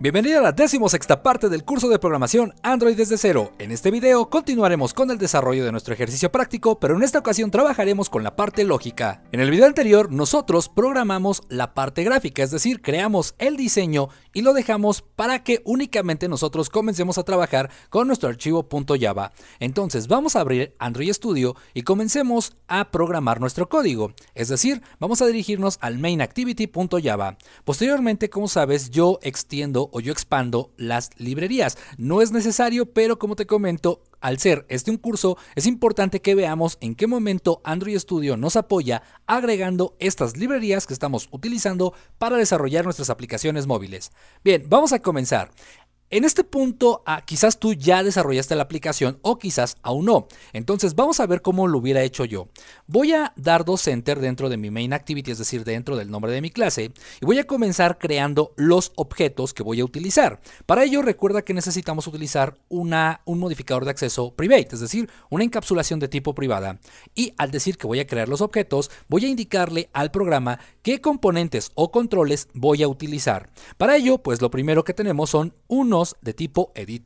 Bienvenido a la sexta parte del curso de programación Android desde cero. En este video continuaremos con el desarrollo de nuestro ejercicio práctico, pero en esta ocasión trabajaremos con la parte lógica. En el video anterior nosotros programamos la parte gráfica, es decir, creamos el diseño y lo dejamos para que únicamente nosotros comencemos a trabajar con nuestro archivo .java. Entonces vamos a abrir Android Studio y comencemos a programar nuestro código, es decir, vamos a dirigirnos al mainActivity.java. Posteriormente, como sabes, yo extiendo o yo expando las librerías. No es necesario, pero como te comento, al ser este un curso, es importante que veamos en qué momento Android Studio nos apoya agregando estas librerías que estamos utilizando para desarrollar nuestras aplicaciones móviles. Bien, vamos a comenzar. En este punto, ah, quizás tú ya desarrollaste la aplicación o quizás aún no. Entonces vamos a ver cómo lo hubiera hecho yo. Voy a dar dos enter dentro de mi main activity, es decir, dentro del nombre de mi clase, y voy a comenzar creando los objetos que voy a utilizar. Para ello, recuerda que necesitamos utilizar una, un modificador de acceso private, es decir, una encapsulación de tipo privada. Y al decir que voy a crear los objetos, voy a indicarle al programa qué componentes o controles voy a utilizar. Para ello, pues lo primero que tenemos son unos de tipo edit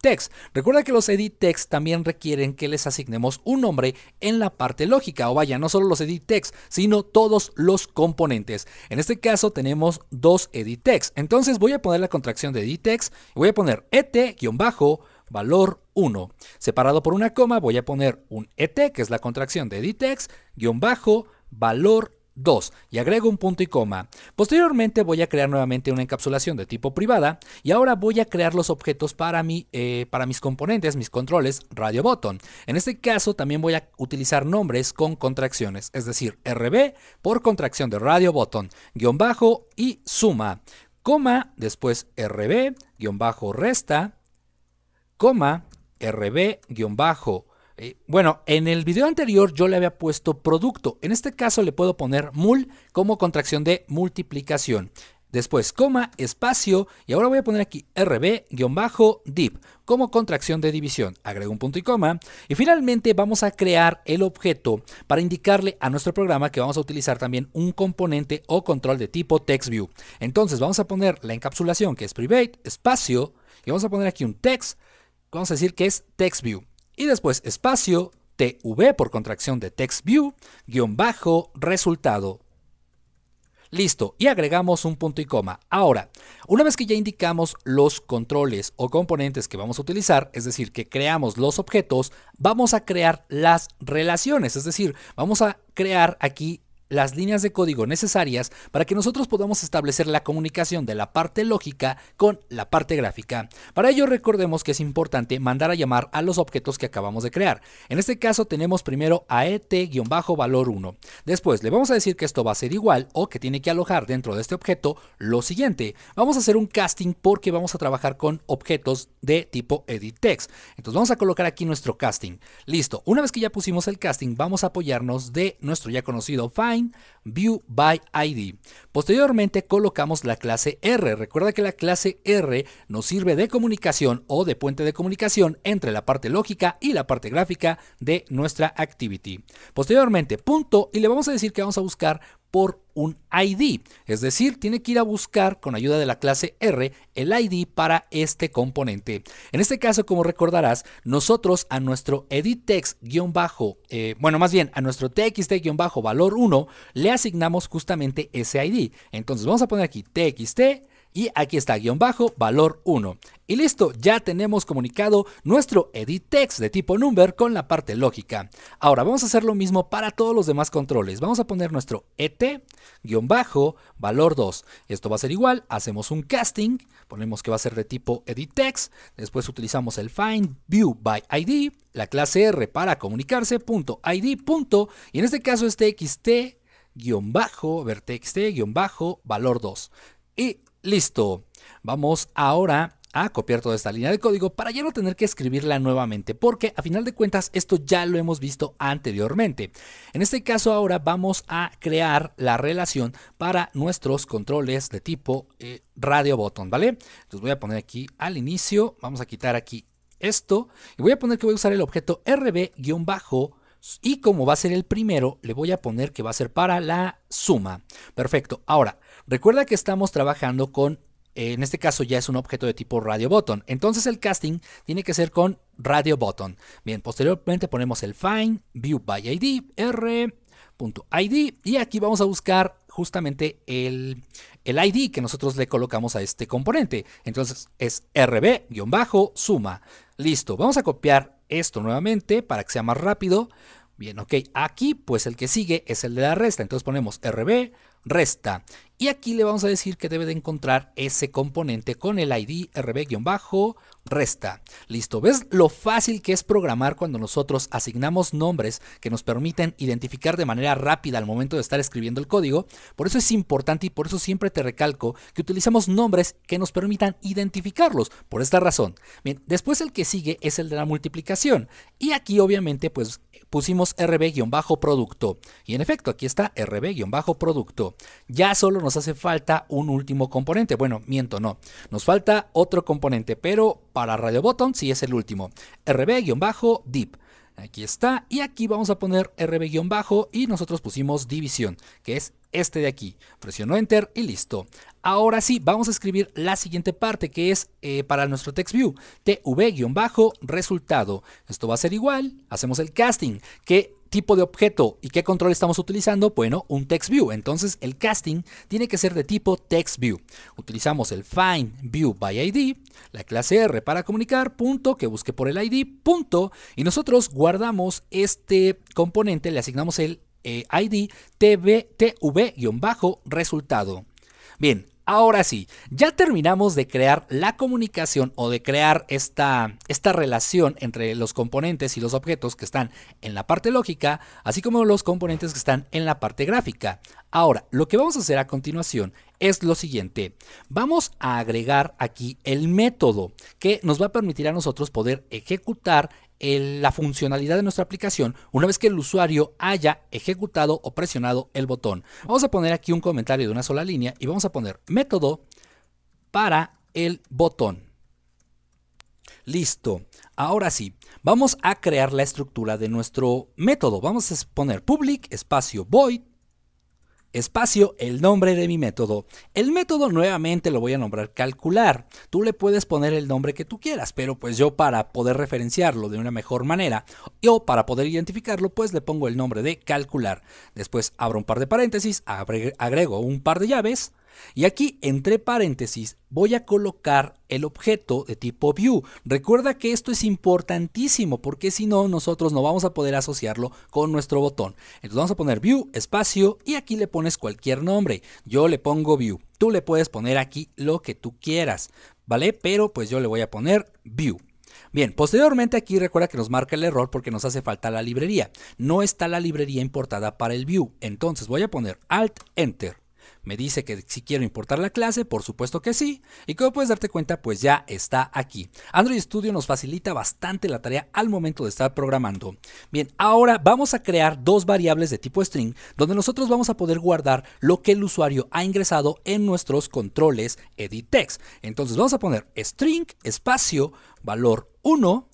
Recuerda que los edit también requieren que les asignemos un nombre en la parte lógica, o vaya, no solo los edit sino todos los componentes. En este caso tenemos dos edit Entonces voy a poner la contracción de edit voy a poner et valor 1. Separado por una coma voy a poner un et, que es la contracción de editex, guión bajo, valor 2. Y agrego un punto y coma. Posteriormente voy a crear nuevamente una encapsulación de tipo privada y ahora voy a crear los objetos para, eh, para mis componentes, mis controles radio button. En este caso también voy a utilizar nombres con contracciones, es decir, RB por contracción de radio button, guión bajo y suma, coma, después RB, guión bajo resta, coma, RB, guión bajo eh, bueno, en el video anterior yo le había puesto producto. En este caso le puedo poner mul como contracción de multiplicación. Después, coma, espacio, y ahora voy a poner aquí rb dip como contracción de división. Agrego un punto y coma. Y finalmente vamos a crear el objeto para indicarle a nuestro programa que vamos a utilizar también un componente o control de tipo TextView. Entonces vamos a poner la encapsulación que es private, espacio, y vamos a poner aquí un text, vamos a decir que es TextView y después espacio TV por contracción de text view guión bajo, resultado. Listo, y agregamos un punto y coma. Ahora, una vez que ya indicamos los controles o componentes que vamos a utilizar, es decir, que creamos los objetos, vamos a crear las relaciones, es decir, vamos a crear aquí las líneas de código necesarias para que nosotros podamos establecer la comunicación de la parte lógica con la parte gráfica. Para ello recordemos que es importante mandar a llamar a los objetos que acabamos de crear. En este caso tenemos primero aet-valor 1. Después le vamos a decir que esto va a ser igual o que tiene que alojar dentro de este objeto lo siguiente. Vamos a hacer un casting porque vamos a trabajar con objetos de tipo edit text. Entonces vamos a colocar aquí nuestro casting. Listo. Una vez que ya pusimos el casting vamos a apoyarnos de nuestro ya conocido find View by ID. Posteriormente colocamos la clase R. Recuerda que la clase R nos sirve de comunicación o de puente de comunicación entre la parte lógica y la parte gráfica de nuestra activity. Posteriormente, punto, y le vamos a decir que vamos a buscar por un ID. Es decir, tiene que ir a buscar con ayuda de la clase R el ID para este componente. En este caso, como recordarás, nosotros a nuestro edittext-bajo, eh, bueno, más bien a nuestro txt-valor 1 le asignamos justamente ese ID. Entonces vamos a poner aquí txt y aquí está guión bajo valor 1. Y listo, ya tenemos comunicado nuestro edit text de tipo number con la parte lógica. Ahora vamos a hacer lo mismo para todos los demás controles. Vamos a poner nuestro et guión bajo valor 2. Esto va a ser igual, hacemos un casting, ponemos que va a ser de tipo edit text, después utilizamos el find view by id, la clase r para comunicarse punto id punto, y en este caso es este txt guión bajo, ver txt guión bajo valor 2. Y Listo. Vamos ahora a copiar toda esta línea de código para ya no tener que escribirla nuevamente, porque a final de cuentas esto ya lo hemos visto anteriormente. En este caso ahora vamos a crear la relación para nuestros controles de tipo eh, radio button, ¿vale? Los voy a poner aquí al inicio, vamos a quitar aquí esto y voy a poner que voy a usar el objeto rb-bajo y como va a ser el primero, le voy a poner que va a ser para la suma. Perfecto. Ahora, Recuerda que estamos trabajando con, eh, en este caso ya es un objeto de tipo radio button. Entonces el casting tiene que ser con radio button. Bien, posteriormente ponemos el find, view by ID, r.id y aquí vamos a buscar justamente el, el, ID que nosotros le colocamos a este componente. Entonces es rb-suma. Listo, vamos a copiar esto nuevamente para que sea más rápido. Bien, ok, aquí pues el que sigue es el de la resta, entonces ponemos rb resta y aquí le vamos a decir que debe de encontrar ese componente con el ID rb-resta. Listo, ¿ves lo fácil que es programar cuando nosotros asignamos nombres que nos permiten identificar de manera rápida al momento de estar escribiendo el código? Por eso es importante y por eso siempre te recalco que utilizamos nombres que nos permitan identificarlos, por esta razón. Bien, después el que sigue es el de la multiplicación. Y aquí obviamente pues pusimos rb-producto. Y en efecto, aquí está rb-producto. Ya solo nos nos hace falta un último componente. Bueno, miento, no. Nos falta otro componente, pero para Radio Button sí es el último. rb deep. Aquí está. Y aquí vamos a poner RB- y nosotros pusimos división, que es este de aquí. Presiono Enter y listo. Ahora sí, vamos a escribir la siguiente parte que es eh, para nuestro text view. tv-resultado. Esto va a ser igual. Hacemos el casting, que tipo de objeto y qué control estamos utilizando? Bueno, un text view. Entonces el casting tiene que ser de tipo text view. Utilizamos el find view by ID, la clase R para comunicar, punto, que busque por el ID, punto, y nosotros guardamos este componente, le asignamos el eh, ID tv, tv-resultado. Bien, Ahora sí, ya terminamos de crear la comunicación o de crear esta, esta relación entre los componentes y los objetos que están en la parte lógica, así como los componentes que están en la parte gráfica. Ahora, lo que vamos a hacer a continuación es lo siguiente. Vamos a agregar aquí el método que nos va a permitir a nosotros poder ejecutar la funcionalidad de nuestra aplicación una vez que el usuario haya ejecutado o presionado el botón. Vamos a poner aquí un comentario de una sola línea y vamos a poner método para el botón. Listo. Ahora sí, vamos a crear la estructura de nuestro método. Vamos a poner public espacio void Espacio, el nombre de mi método. El método nuevamente lo voy a nombrar calcular. Tú le puedes poner el nombre que tú quieras, pero pues yo para poder referenciarlo de una mejor manera o para poder identificarlo, pues le pongo el nombre de calcular. Después abro un par de paréntesis, agrego un par de llaves, y aquí, entre paréntesis, voy a colocar el objeto de tipo view. Recuerda que esto es importantísimo porque si no, nosotros no vamos a poder asociarlo con nuestro botón. Entonces vamos a poner view, espacio y aquí le pones cualquier nombre. Yo le pongo view. Tú le puedes poner aquí lo que tú quieras, ¿vale? Pero pues yo le voy a poner view. Bien, posteriormente aquí recuerda que nos marca el error porque nos hace falta la librería. No está la librería importada para el view. Entonces voy a poner Alt Enter me dice que si quiero importar la clase, por supuesto que sí. Y como puedes darte cuenta, pues ya está aquí. Android Studio nos facilita bastante la tarea al momento de estar programando. Bien, ahora vamos a crear dos variables de tipo string donde nosotros vamos a poder guardar lo que el usuario ha ingresado en nuestros controles edit text. Entonces vamos a poner string espacio valor 1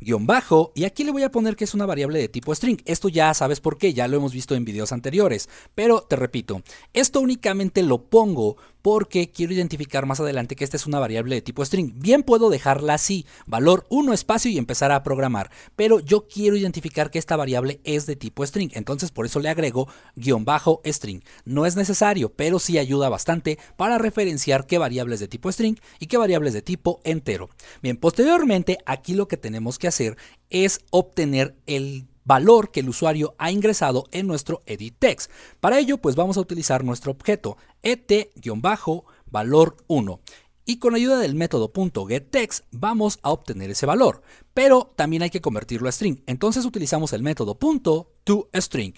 guión bajo, y aquí le voy a poner que es una variable de tipo string. Esto ya sabes por qué, ya lo hemos visto en videos anteriores, pero te repito, esto únicamente lo pongo porque quiero identificar más adelante que esta es una variable de tipo string. Bien puedo dejarla así, valor 1 espacio y empezar a programar, pero yo quiero identificar que esta variable es de tipo string, entonces por eso le agrego guión bajo string. No es necesario, pero sí ayuda bastante para referenciar qué variables de tipo string y qué variables de tipo entero. Bien, posteriormente aquí lo que tenemos que hacer es obtener el valor que el usuario ha ingresado en nuestro edit text. Para ello, pues vamos a utilizar nuestro objeto et-valor 1 y con ayuda del método .getText vamos a obtener ese valor, pero también hay que convertirlo a string. Entonces utilizamos el método .toString.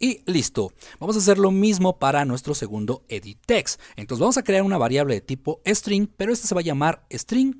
Y listo, vamos a hacer lo mismo para nuestro segundo edit text. Entonces vamos a crear una variable de tipo string, pero esta se va a llamar string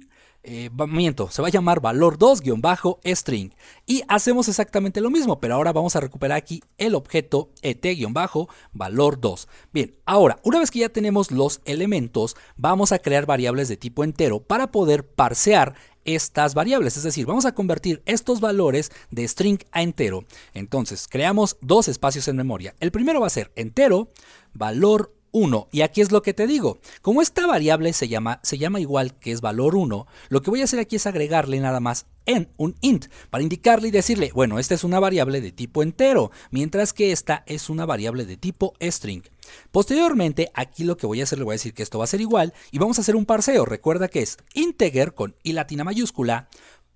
eh, miento, se va a llamar valor 2-string. Y hacemos exactamente lo mismo, pero ahora vamos a recuperar aquí el objeto et-valor 2. Bien, ahora, una vez que ya tenemos los elementos, vamos a crear variables de tipo entero para poder parsear estas variables, es decir, vamos a convertir estos valores de string a entero. Entonces, creamos dos espacios en memoria. El primero va a ser entero, valor 1. Y aquí es lo que te digo. Como esta variable se llama, se llama igual que es valor 1, lo que voy a hacer aquí es agregarle nada más en un int para indicarle y decirle, bueno, esta es una variable de tipo entero, mientras que esta es una variable de tipo string. Posteriormente, aquí lo que voy a hacer, le voy a decir que esto va a ser igual y vamos a hacer un parseo. Recuerda que es integer con i latina mayúscula,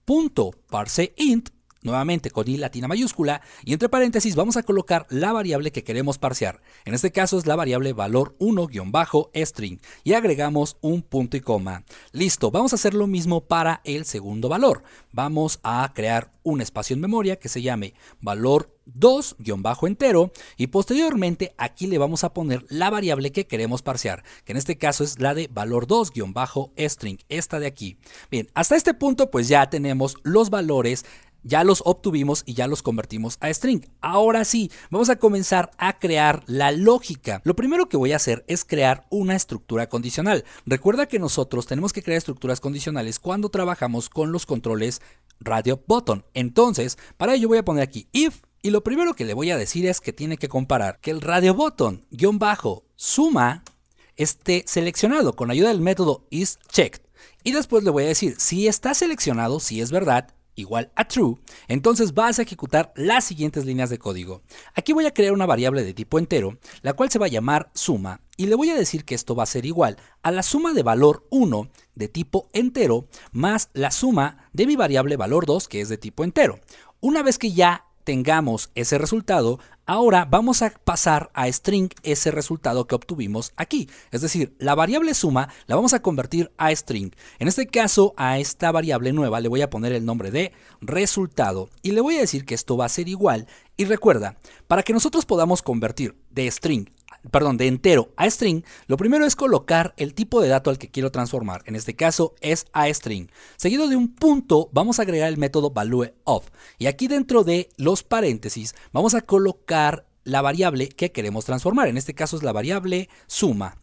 punto parse int nuevamente con i latina mayúscula, y entre paréntesis vamos a colocar la variable que queremos parsear. En este caso es la variable valor 1-string y agregamos un punto y coma. Listo, vamos a hacer lo mismo para el segundo valor. Vamos a crear un espacio en memoria que se llame valor 2-entero y posteriormente aquí le vamos a poner la variable que queremos parsear, que en este caso es la de valor 2-string, esta de aquí. Bien, hasta este punto pues ya tenemos los valores ya los obtuvimos y ya los convertimos a string. Ahora sí, vamos a comenzar a crear la lógica. Lo primero que voy a hacer es crear una estructura condicional. Recuerda que nosotros tenemos que crear estructuras condicionales cuando trabajamos con los controles radio button. Entonces, para ello voy a poner aquí if y lo primero que le voy a decir es que tiene que comparar que el radio button guión bajo suma esté seleccionado con ayuda del método isChecked. Y después le voy a decir si está seleccionado, si es verdad, igual a true, entonces vas a ejecutar las siguientes líneas de código. Aquí voy a crear una variable de tipo entero, la cual se va a llamar suma, y le voy a decir que esto va a ser igual a la suma de valor 1 de tipo entero más la suma de mi variable valor 2 que es de tipo entero. Una vez que ya tengamos ese resultado, ahora vamos a pasar a string ese resultado que obtuvimos aquí. Es decir, la variable suma la vamos a convertir a string. En este caso, a esta variable nueva le voy a poner el nombre de resultado y le voy a decir que esto va a ser igual. Y recuerda, para que nosotros podamos convertir de string perdón, de entero a string, lo primero es colocar el tipo de dato al que quiero transformar. En este caso es a string. Seguido de un punto, vamos a agregar el método valueOf. Y aquí dentro de los paréntesis, vamos a colocar la variable que queremos transformar. En este caso es la variable suma.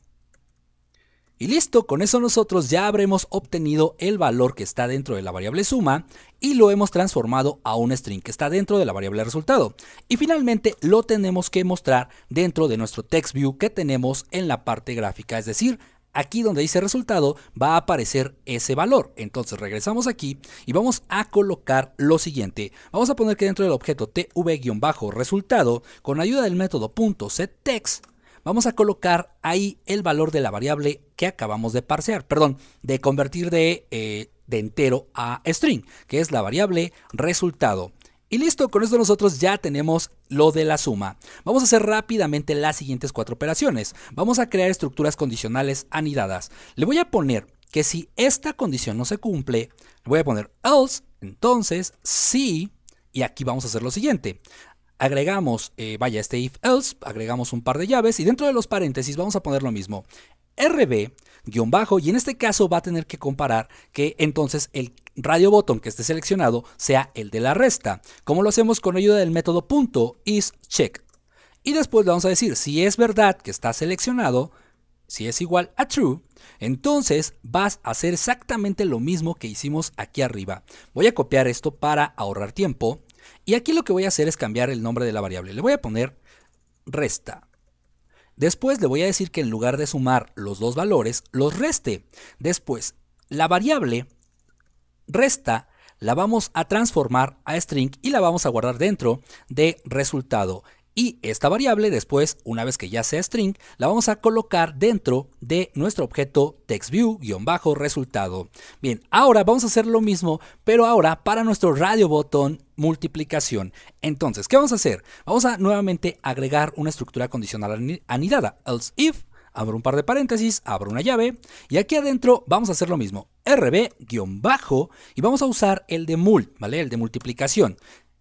Y listo, con eso nosotros ya habremos obtenido el valor que está dentro de la variable suma y lo hemos transformado a un string que está dentro de la variable resultado. Y finalmente lo tenemos que mostrar dentro de nuestro text view que tenemos en la parte gráfica, es decir, aquí donde dice resultado va a aparecer ese valor. Entonces regresamos aquí y vamos a colocar lo siguiente. Vamos a poner que dentro del objeto tv-resultado, con ayuda del método .setText, vamos a colocar ahí el valor de la variable que acabamos de parsear, perdón, de convertir eh, de, entero a string, que es la variable resultado. Y listo, con esto nosotros ya tenemos lo de la suma. Vamos a hacer rápidamente las siguientes cuatro operaciones. Vamos a crear estructuras condicionales anidadas. Le voy a poner que si esta condición no se cumple, le voy a poner else, entonces, sí, y aquí vamos a hacer lo siguiente agregamos, eh, vaya, este if else, agregamos un par de llaves y dentro de los paréntesis vamos a poner lo mismo. RB guión bajo y en este caso va a tener que comparar que entonces el radio botón que esté seleccionado sea el de la resta, como lo hacemos con ayuda del método punto is Y después le vamos a decir si es verdad que está seleccionado, si es igual a true, entonces vas a hacer exactamente lo mismo que hicimos aquí arriba. Voy a copiar esto para ahorrar tiempo y aquí lo que voy a hacer es cambiar el nombre de la variable. Le voy a poner resta. Después le voy a decir que en lugar de sumar los dos valores, los reste. Después, la variable resta la vamos a transformar a string y la vamos a guardar dentro de resultado. Y esta variable después, una vez que ya sea string, la vamos a colocar dentro de nuestro objeto textView-resultado. Bien, ahora vamos a hacer lo mismo, pero ahora para nuestro radio botón multiplicación. Entonces, ¿qué vamos a hacer? Vamos a nuevamente agregar una estructura condicional anidada, else if, abro un par de paréntesis, abro una llave y aquí adentro vamos a hacer lo mismo, rb-bajo y vamos a usar el de mult, ¿vale? El de multiplicación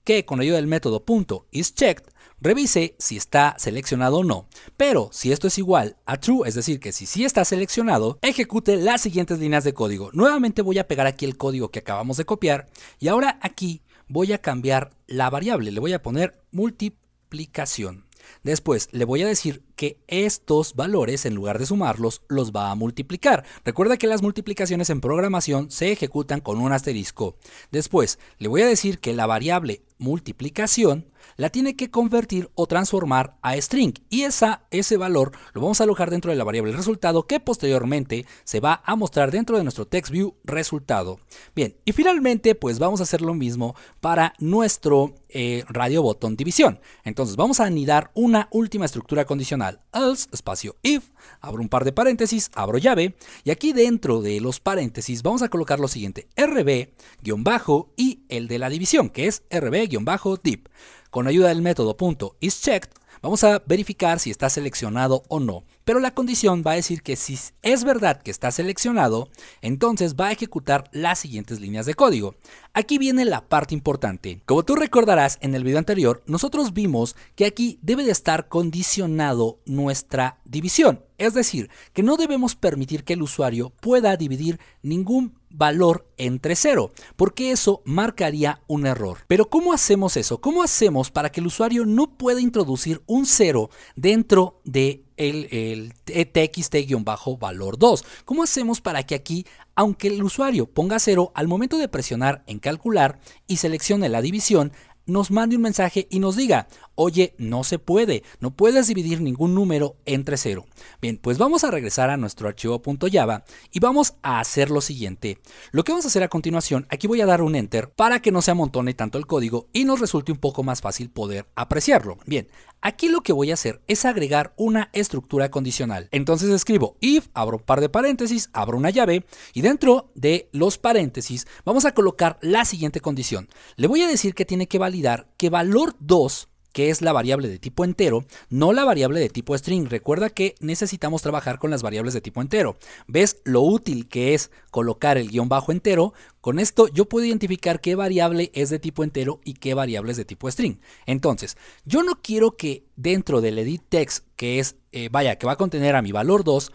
que con ayuda del método .isChecked revise si está seleccionado o no. Pero si esto es igual a true, es decir, que si sí está seleccionado, ejecute las siguientes líneas de código. Nuevamente voy a pegar aquí el código que acabamos de copiar y ahora aquí voy a cambiar la variable, le voy a poner multiplicación. Después le voy a decir que estos valores, en lugar de sumarlos, los va a multiplicar. Recuerda que las multiplicaciones en programación se ejecutan con un asterisco. Después le voy a decir que la variable multiplicación la tiene que convertir o transformar a string y esa, ese valor lo vamos a alojar dentro de la variable resultado que posteriormente se va a mostrar dentro de nuestro text view resultado. Bien, y finalmente pues vamos a hacer lo mismo para nuestro eh, radio botón división. Entonces vamos a anidar una última estructura condicional, else, espacio if, abro un par de paréntesis, abro llave y aquí dentro de los paréntesis vamos a colocar lo siguiente, rb-y el de la división que es rb-dip. Con ayuda del método .isChecked vamos a verificar si está seleccionado o no. Pero la condición va a decir que si es verdad que está seleccionado, entonces va a ejecutar las siguientes líneas de código. Aquí viene la parte importante. Como tú recordarás en el video anterior, nosotros vimos que aquí debe de estar condicionado nuestra división. Es decir, que no debemos permitir que el usuario pueda dividir ningún valor entre cero, porque eso marcaría un error. Pero ¿cómo hacemos eso? ¿Cómo hacemos para que el usuario no pueda introducir un cero dentro de el, el txt-valor 2. ¿Cómo hacemos para que aquí, aunque el usuario ponga cero al momento de presionar en calcular y seleccione la división, nos mande un mensaje y nos diga, oye, no se puede, no puedes dividir ningún número entre cero. Bien, pues vamos a regresar a nuestro archivo .java y vamos a hacer lo siguiente. Lo que vamos a hacer a continuación, aquí voy a dar un enter para que no se amontone tanto el código y nos resulte un poco más fácil poder apreciarlo. Bien, aquí lo que voy a hacer es agregar una estructura condicional. Entonces escribo if, abro un par de paréntesis, abro una llave y dentro de los paréntesis vamos a colocar la siguiente condición. Le voy a decir que tiene que valer que valor 2 que es la variable de tipo entero, no la variable de tipo string. Recuerda que necesitamos trabajar con las variables de tipo entero. ¿Ves lo útil que es colocar el guión bajo entero? Con esto yo puedo identificar qué variable es de tipo entero y qué variable es de tipo string. Entonces, yo no quiero que dentro del edit text, que es, eh, vaya, que va a contener a mi valor 2,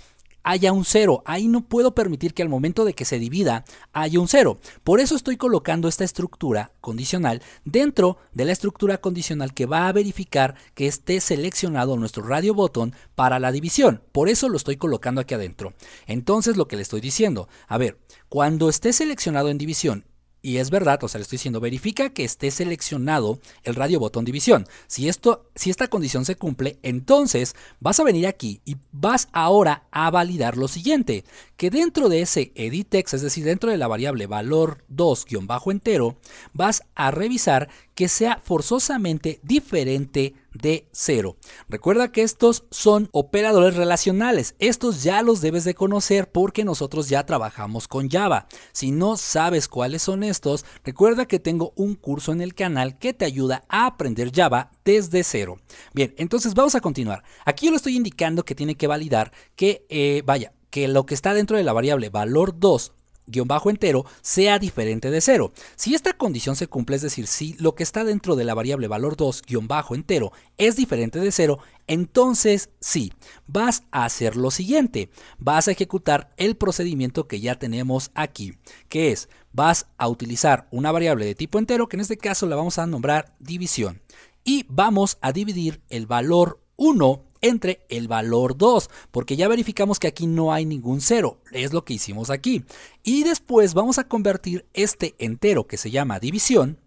haya un cero. Ahí no puedo permitir que al momento de que se divida haya un cero. Por eso estoy colocando esta estructura condicional dentro de la estructura condicional que va a verificar que esté seleccionado nuestro radio botón para la división. Por eso lo estoy colocando aquí adentro. Entonces lo que le estoy diciendo, a ver, cuando esté seleccionado en división y es verdad, o sea, le estoy diciendo, verifica que esté seleccionado el radio botón división. Si, esto, si esta condición se cumple, entonces vas a venir aquí y vas ahora a validar lo siguiente, que dentro de ese edit text, es decir, dentro de la variable valor 2-entero, vas a revisar que sea forzosamente diferente de cero. Recuerda que estos son operadores relacionales. Estos ya los debes de conocer porque nosotros ya trabajamos con Java. Si no sabes cuáles son estos, recuerda que tengo un curso en el canal que te ayuda a aprender Java desde cero. Bien, entonces vamos a continuar. Aquí yo le estoy indicando que tiene que validar que, eh, vaya, que lo que está dentro de la variable valor 2 guión bajo entero sea diferente de 0 Si esta condición se cumple, es decir, si lo que está dentro de la variable valor 2 guión bajo entero es diferente de 0 entonces sí, vas a hacer lo siguiente. Vas a ejecutar el procedimiento que ya tenemos aquí, que es vas a utilizar una variable de tipo entero, que en este caso la vamos a nombrar división. Y vamos a dividir el valor 1 entre el valor 2, porque ya verificamos que aquí no hay ningún cero, es lo que hicimos aquí. Y después vamos a convertir este entero que se llama división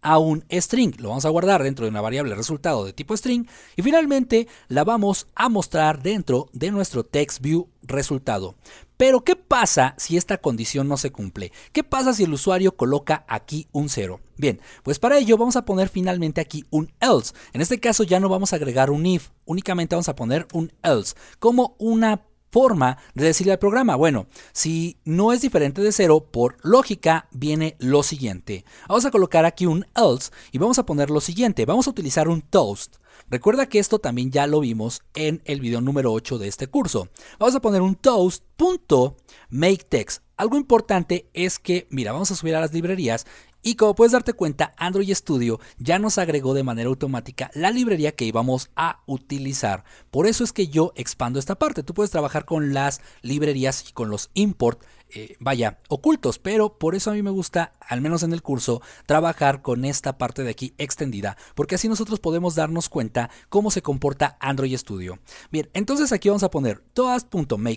a un string, lo vamos a guardar dentro de una variable resultado de tipo string y finalmente la vamos a mostrar dentro de nuestro text view resultado. Pero, ¿qué pasa si esta condición no se cumple? ¿Qué pasa si el usuario coloca aquí un 0? Bien, pues para ello vamos a poner finalmente aquí un else. En este caso ya no vamos a agregar un if, únicamente vamos a poner un else, como una forma de decirle al programa, bueno, si no es diferente de 0, por lógica viene lo siguiente. Vamos a colocar aquí un else y vamos a poner lo siguiente, vamos a utilizar un toast. Recuerda que esto también ya lo vimos en el video número 8 de este curso. Vamos a poner un toast.maketext. Algo importante es que, mira, vamos a subir a las librerías y como puedes darte cuenta, Android Studio ya nos agregó de manera automática la librería que íbamos a utilizar. Por eso es que yo expando esta parte. Tú puedes trabajar con las librerías y con los import eh, vaya, ocultos, pero por eso a mí me gusta, al menos en el curso, trabajar con esta parte de aquí extendida, porque así nosotros podemos darnos cuenta cómo se comporta Android Studio. Bien, entonces aquí vamos a poner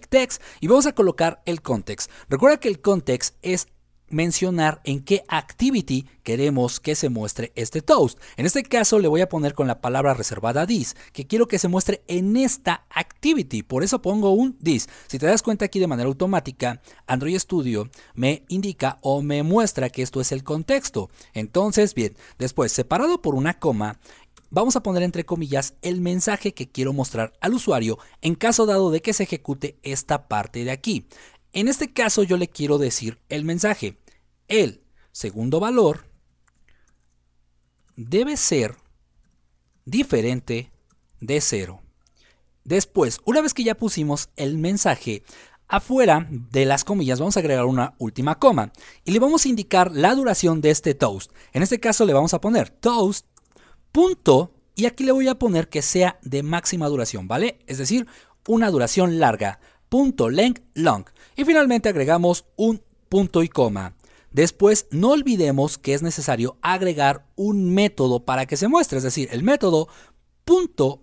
text y vamos a colocar el context. Recuerda que el context es mencionar en qué activity queremos que se muestre este toast. En este caso le voy a poner con la palabra reservada this, que quiero que se muestre en esta activity, por eso pongo un this. Si te das cuenta aquí de manera automática, Android Studio me indica o me muestra que esto es el contexto. Entonces, bien, después separado por una coma, vamos a poner entre comillas el mensaje que quiero mostrar al usuario en caso dado de que se ejecute esta parte de aquí. En este caso yo le quiero decir el mensaje. El segundo valor debe ser diferente de cero. Después, una vez que ya pusimos el mensaje, afuera de las comillas vamos a agregar una última coma y le vamos a indicar la duración de este toast. En este caso le vamos a poner toast y aquí le voy a poner que sea de máxima duración, ¿vale? Es decir, una duración larga, punto length long. Y finalmente agregamos un punto y coma. Después, no olvidemos que es necesario agregar un método para que se muestre, es decir, el método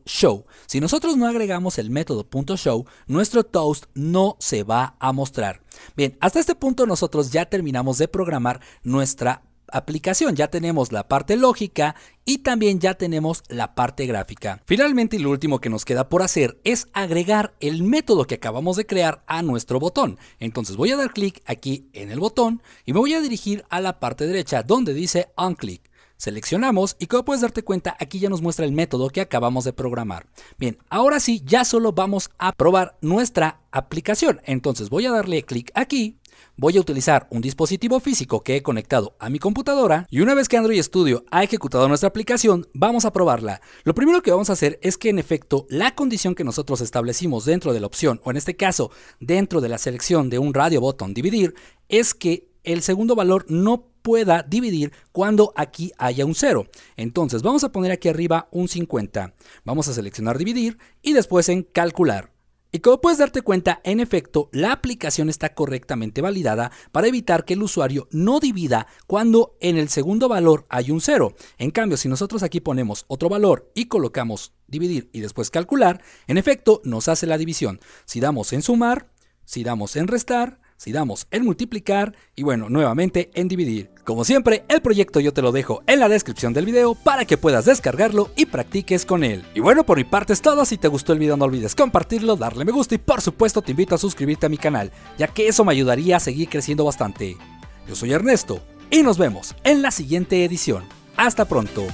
.show. Si nosotros no agregamos el método .show, nuestro toast no se va a mostrar. Bien, hasta este punto nosotros ya terminamos de programar nuestra aplicación. Ya tenemos la parte lógica y también ya tenemos la parte gráfica. Finalmente, lo último que nos queda por hacer es agregar el método que acabamos de crear a nuestro botón. Entonces voy a dar clic aquí en el botón y me voy a dirigir a la parte derecha donde dice OnClick. Seleccionamos y como puedes darte cuenta aquí ya nos muestra el método que acabamos de programar. Bien, ahora sí ya solo vamos a probar nuestra aplicación. Entonces voy a darle clic aquí Voy a utilizar un dispositivo físico que he conectado a mi computadora y una vez que Android Studio ha ejecutado nuestra aplicación, vamos a probarla. Lo primero que vamos a hacer es que en efecto la condición que nosotros establecimos dentro de la opción, o en este caso dentro de la selección de un radio botón dividir, es que el segundo valor no pueda dividir cuando aquí haya un 0. Entonces vamos a poner aquí arriba un 50. Vamos a seleccionar dividir y después en calcular. Y como puedes darte cuenta, en efecto, la aplicación está correctamente validada para evitar que el usuario no divida cuando en el segundo valor hay un cero. En cambio, si nosotros aquí ponemos otro valor y colocamos dividir y después calcular, en efecto nos hace la división. Si damos en sumar, si damos en restar, si damos en multiplicar y bueno, nuevamente en dividir. Como siempre, el proyecto yo te lo dejo en la descripción del video para que puedas descargarlo y practiques con él. Y bueno, por mi parte es todo, si te gustó el video no olvides compartirlo, darle me gusta y por supuesto te invito a suscribirte a mi canal, ya que eso me ayudaría a seguir creciendo bastante. Yo soy Ernesto y nos vemos en la siguiente edición. Hasta pronto.